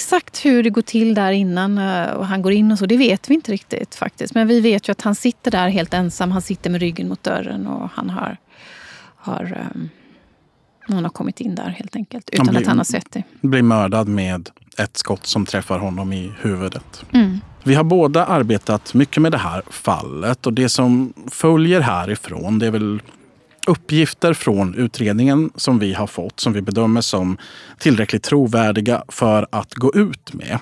exakt hur det går till där innan eh, och han går in och så, det vet vi inte riktigt faktiskt. Men vi vet ju att han sitter där helt ensam. Han sitter med ryggen mot dörren och han har, har ehm, någon har kommit in där helt enkelt. Utan han blir, att han har sett det. Blir mördad med ett skott som träffar honom i huvudet. Mm. Vi har båda arbetat mycket med det här fallet och det som följer härifrån det är väl uppgifter från utredningen som vi har fått som vi bedömer som tillräckligt trovärdiga för att gå ut med.